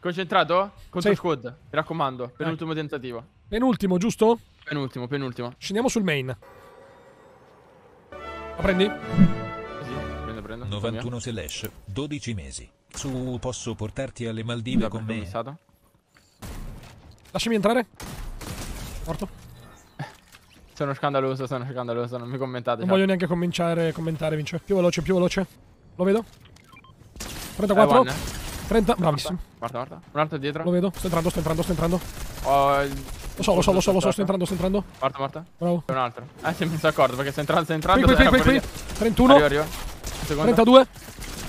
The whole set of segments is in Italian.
Concentrato? Contro sì. squad, mi raccomando, penultimo Dai. tentativo. Penultimo, giusto? Penultimo, penultimo. Scendiamo sul main. La prendi? Sì, prendo, prendo. 91 slash, 12 mesi. Su, posso portarti alle Maldive sì, con me? Pensato. Lasciami entrare. Morto. Sono scandaloso, sono scandaloso, non mi commentate. Non certo. voglio neanche cominciare, a commentare, vince. Più veloce, più veloce. Lo vedo. 34. Eh, 30, bravissimo. Guarda, guarda. Un altro dietro. Lo vedo, sto entrando, sto entrando, sto entrando. Oh, Lo so, lo so, lo so, lo so, sto entrando, sto entrando. Marta, Marta. Bravo. C'è un altro. Eh, si mi sono accorto, perché sta entrando, sta entrando. Qui, qui, qui, qui, 31. Arrivo, arrivo. 32.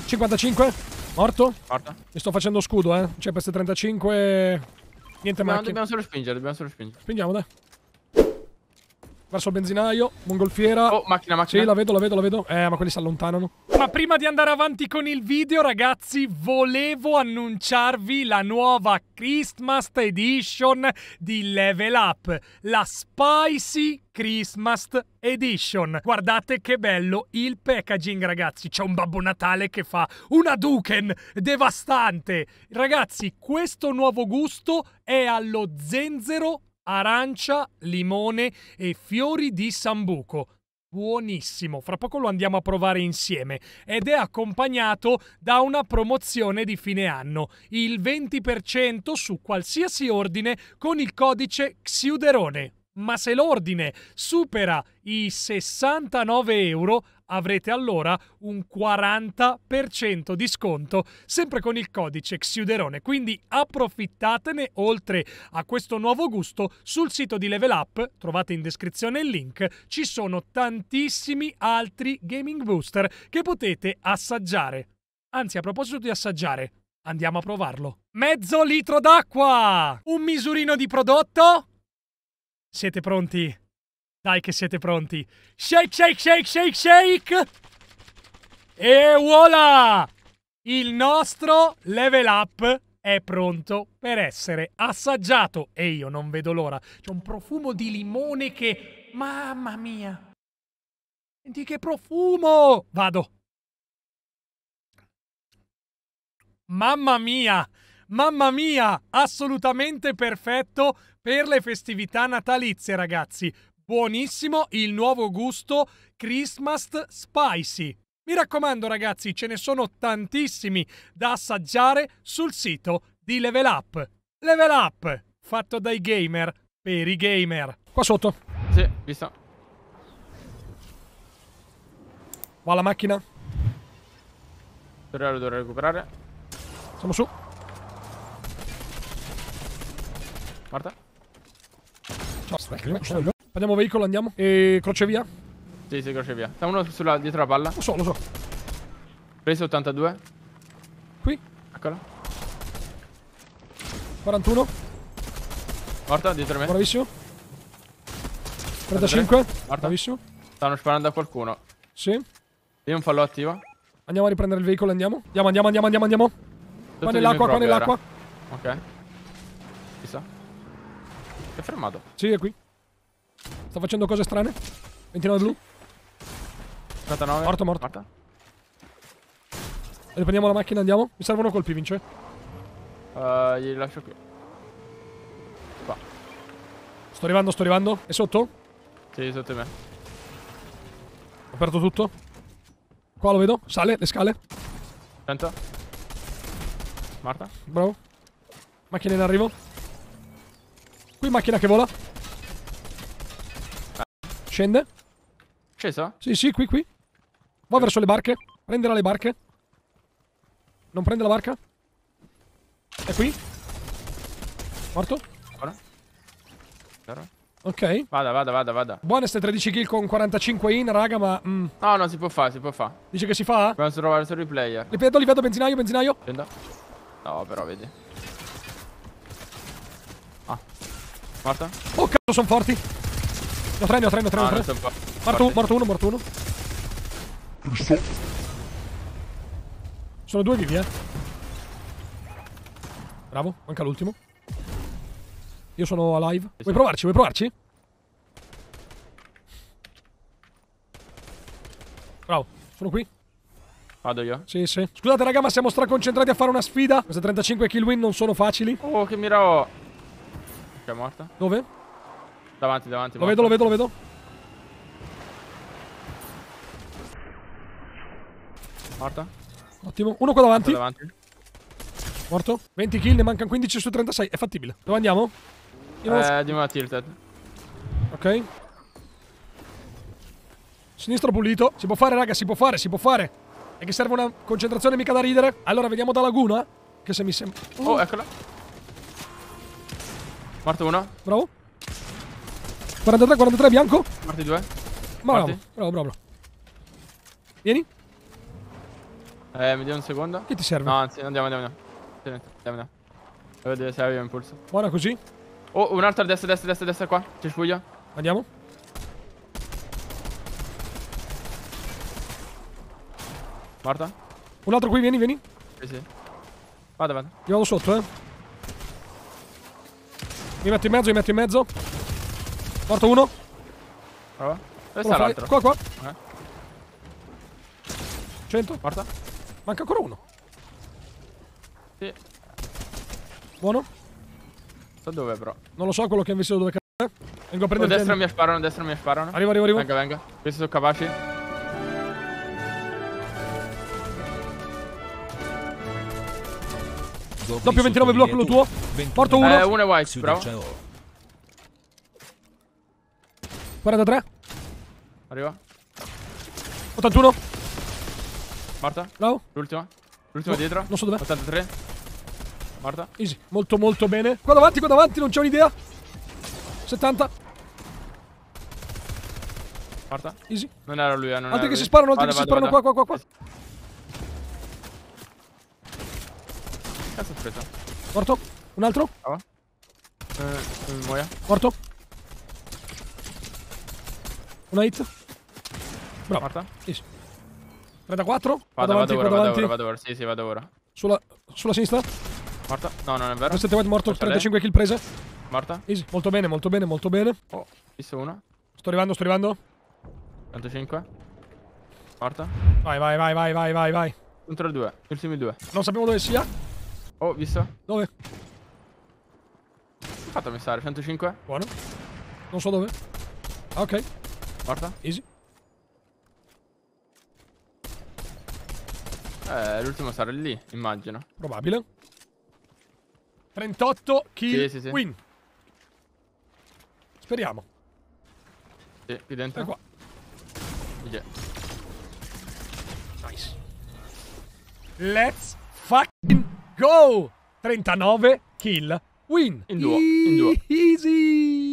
55. Morto. Morto. Mi sto facendo scudo, eh. C'è per 35... Niente no, Dobbiamo solo spingere, dobbiamo solo spingere. Spingiamo, dai. Verso il benzinaio, mongolfiera. Oh, macchina, macchina. Sì, la vedo, la vedo, la vedo. Eh, ma quelli si allontanano. Ma prima di andare avanti con il video, ragazzi, volevo annunciarvi la nuova Christmas Edition di Level Up, la Spicy Christmas Edition. Guardate che bello il packaging, ragazzi. C'è un Babbo Natale che fa una Duken devastante. Ragazzi, questo nuovo gusto è allo zenzero arancia, limone e fiori di sambuco. Buonissimo, fra poco lo andiamo a provare insieme ed è accompagnato da una promozione di fine anno, il 20% su qualsiasi ordine con il codice Xiuderone ma se l'ordine supera i 69 euro avrete allora un 40% di sconto sempre con il codice Xiuderone. Quindi approfittatene oltre a questo nuovo gusto sul sito di Level Up, trovate in descrizione il link, ci sono tantissimi altri gaming booster che potete assaggiare. Anzi, a proposito di assaggiare, andiamo a provarlo. Mezzo litro d'acqua! Un misurino di prodotto siete pronti? Dai che siete pronti. Shake, shake, shake, shake, shake! E voilà! Il nostro level up è pronto per essere assaggiato. E io non vedo l'ora. C'è un profumo di limone che... Mamma mia! Senti che profumo! Vado. Mamma mia! Mamma mia! Assolutamente perfetto per le festività natalizie, ragazzi. Buonissimo il nuovo gusto Christmas Spicy. Mi raccomando, ragazzi, ce ne sono tantissimi da assaggiare sul sito di Level Up. Level Up, fatto dai gamer per i gamer. Qua sotto. Sì, visto. Va la macchina. Dovrei, dovrei recuperare. Siamo su. Guarda. Prendiamo veicolo, andiamo. E crocevia? Sì, sì, crocevia. Sta uno sulla, dietro la palla. Lo so, lo so. Preso 82. Qui. Eccola. 41. Morta, dietro me. Bravissimo. 35. Morta. Bravissimo. Stanno sparando a qualcuno. Sì. Io un fallo attivo. Andiamo a riprendere il veicolo, andiamo. Andiamo, andiamo, andiamo, andiamo, andiamo. qua nell'acqua, qua nell'acqua. Ok. Chissà. È fermato. Sì, è qui. Sta facendo cose strane. 29 blu. 39. Morto, morto. Morta. Riprendiamo la macchina, andiamo. Mi servono colpi, vince. Uh, gli lascio qui. Qua. Sto arrivando, sto arrivando. È sotto? Sì, sotto me. Ho aperto tutto. Qua lo vedo. Sale, le scale. 100. Marta. Bravo. Macchina in arrivo. Qui macchina che vola. Scende. Sceso? Sì, sì, qui, qui. Va sì. verso le barche. Prenderà le barche. Non prende la barca. È qui. Morto. Ancora. Ancora. Ok. Vada, vada, vada, vada. Buone ste 13 kill con 45 in, raga, ma... Mm. No, no, si può fare, si può fare. Dice che si fa? Dobbiamo trovare solo i player. Li vedo, li vedo, benzinaio, benzinaio. Scendo. No, però, vedi. Morta? Oh cazzo, sono forti. Ne ho tre, ne ho tre, ne ho tre. Ah, tre. Morto, uno, morto uno, morto uno. Sono due vivi, eh. Bravo, manca l'ultimo. Io sono alive. Vuoi provarci? Vuoi provarci? Bravo, sono qui. Vado io? Sì, sì. Scusate, raga, ma siamo straconcentrati a fare una sfida. Queste 35 kill win non sono facili. Oh, che mira ho. Porca morta. Dove? Davanti, davanti. Lo morto. vedo, lo vedo, lo vedo. Morta. Ottimo. Uno qua davanti. Uno davanti. Morto. 20 kill, ne mancano 15 su 36. È fattibile. Dove andiamo? Io eh, nuovo a tilted. Ok. Sinistro pulito. Si può fare, raga, si può fare, si può fare. È che serve una concentrazione mica da ridere. Allora, vediamo da laguna. Che se mi sembra... Oh, oh eccola. Morto uno. Bravo. 43, 43, bianco. Morti due. Bravo, Morti. bravo, bravo. Vieni. Eh, mi dia un secondo. Che ti serve? No, anzi, andiamo, andiamo, andiamo. Andiamo, andiamo. Devo se aveva impulso. Buona così. Oh, un altro a destra, destra, destra, destra qua. C'è sfuglio. Andiamo. Morta. Un altro qui, vieni, vieni. Sì, sì. Vado, vado. Io vado sotto, eh. Mi metto in mezzo, mi metto in mezzo. Porto uno. Prova. Dove uno sta l'altro? Qua, qua. Eh. 100. Porta. Manca ancora uno. Sì. Buono. So dove, bro? Non lo so quello che ha visto dove cazzo Vengo a oh, prendere. A destra mi sparano, a destra mi sparano. Arrivo, arrivo, arrivo. Venga, venga. Questi sono capaci. Doppio 29 blocco lo tuo. Porto uno. Eh, uno è white, però. Guarda da Arriva. 81. Marta. No. L'ultima. L'ultima no. dietro. Non so dov'è. 83. Marta. Easy. Molto molto bene. Qua davanti, qua davanti, non c'è un'idea. 70. Marta. Easy. Non era lui, eh. Non altri che lui. si sparano, altri vada, che vada, si sparano qua, qua, qua, qua. Cazzo ho preso? Morto. Un altro? Ah. Eh, muoia. Mm, morto. Una hit. Bravo. Morta? Yes. 34. Vado, vado, avanti, vado, ora, vado, ora, vado ora. Sì, sì, vado ora. Sulla, sulla sinistra. Morta. No, non è vero. 7 white morto, 35 kill prese. Morta. Easy. Molto bene, molto bene, molto bene. Oh, visto una. Sto arrivando, sto arrivando. 35. Morta. Vai, vai, vai, vai, vai, vai, vai. Contro due, ultimi due. Non sappiamo dove sia. Oh, visto? Dove? Ho fatto a missare, 105? Buono. Non so dove. Ah, ok. Morta? Easy. Eh, l'ultimo sarà lì, immagino. Probabile. 38 kill sì, sì, sì. win. Speriamo. Sì, qui dentro. E qua. Yeah. Nice. Let's fucking go! 39 kill win. In duo, in due. Easy!